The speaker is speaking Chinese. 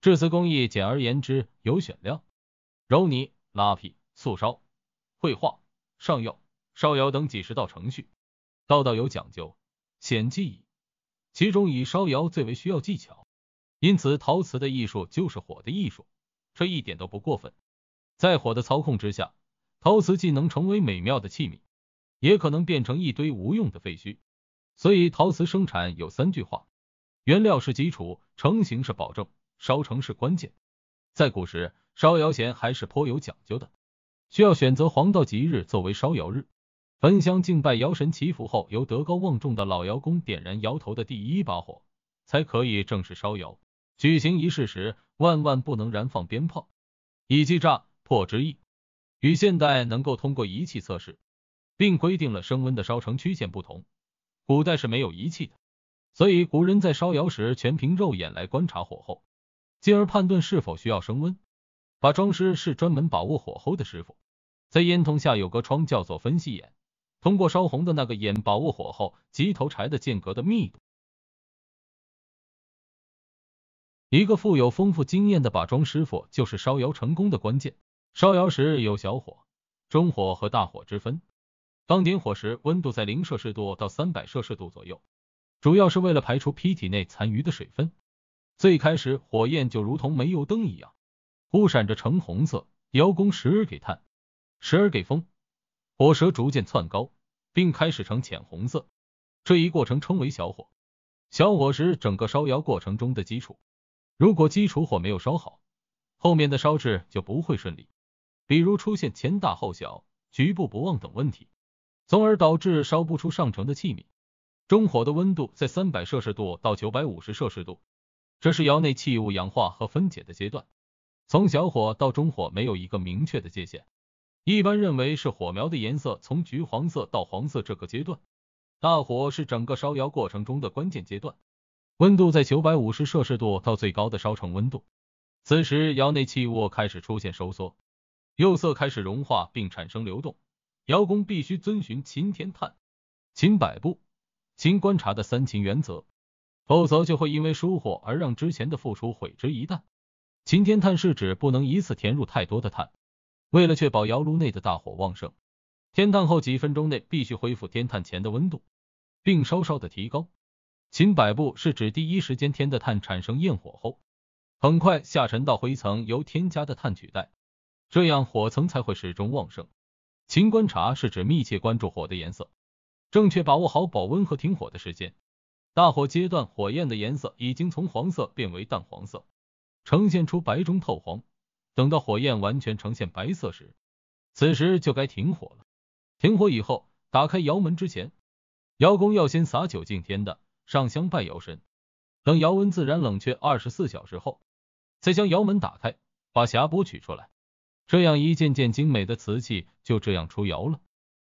制瓷工艺简而言之，有选料、揉泥、拉坯、塑烧、绘画、上釉、烧窑等几十道程序，道道有讲究，显技艺。其中以烧窑最为需要技巧，因此陶瓷的艺术就是火的艺术，这一点都不过分。在火的操控之下，陶瓷既能成为美妙的器皿，也可能变成一堆无用的废墟。所以陶瓷生产有三句话：原料是基础，成型是保证。烧成是关键，在古时烧窑前还是颇有讲究的，需要选择黄道吉日作为烧窑日，焚香敬拜窑神祈福后，由德高望重的老窑工点燃窑头的第一把火，才可以正式烧窑。举行仪式时，万万不能燃放鞭炮，以击炸破之意。与现代能够通过仪器测试，并规定了升温的烧成曲线不同，古代是没有仪器的，所以古人在烧窑时全凭肉眼来观察火候。进而判断是否需要升温。把装师是专门把握火候的师傅，在烟筒下有个窗叫做分析眼，通过烧红的那个眼把握火候、及头柴的间隔的密度。一个富有丰富经验的把装师傅就是烧窑成功的关键。烧窑时有小火、中火和大火之分。当点火时，温度在零摄氏度到三百摄氏度左右，主要是为了排除坯体内残余的水分。最开始，火焰就如同煤油灯一样，忽闪着橙红色，窑工时而给炭，时而给风，火舌逐渐窜高，并开始呈浅红色。这一过程称为小火，小火是整个烧窑过程中的基础。如果基础火没有烧好，后面的烧制就不会顺利，比如出现前大后小、局部不旺等问题，从而导致烧不出上乘的器皿。中火的温度在三百摄氏度到九百五十摄氏度。这是窑内器物氧化和分解的阶段，从小火到中火没有一个明确的界限，一般认为是火苗的颜色从橘黄色到黄色这个阶段。大火是整个烧窑过程中的关键阶段，温度在九百五十摄氏度到最高的烧成温度，此时窑内器物开始出现收缩，釉色开始融化并产生流动，窑工必须遵循勤添炭、勤摆布、勤观察的三勤原则。否则就会因为疏忽而让之前的付出毁之一旦。勤添炭是指不能一次填入太多的炭，为了确保窑炉内的大火旺盛，添炭后几分钟内必须恢复添炭前的温度，并稍稍的提高。勤摆布是指第一时间添的炭产生焰火后，很快下沉到灰层，由添加的炭取代，这样火层才会始终旺盛。勤观察是指密切关注火的颜色，正确把握好保温和停火的时间。大火阶段，火焰的颜色已经从黄色变为淡黄色，呈现出白中透黄。等到火焰完全呈现白色时，此时就该停火了。停火以后，打开窑门之前，窑工要先洒酒敬天的，上香拜窑神。等窑温自然冷却二十四小时后，再将窑门打开，把匣钵取出来。这样一件件精美的瓷器就这样出窑了。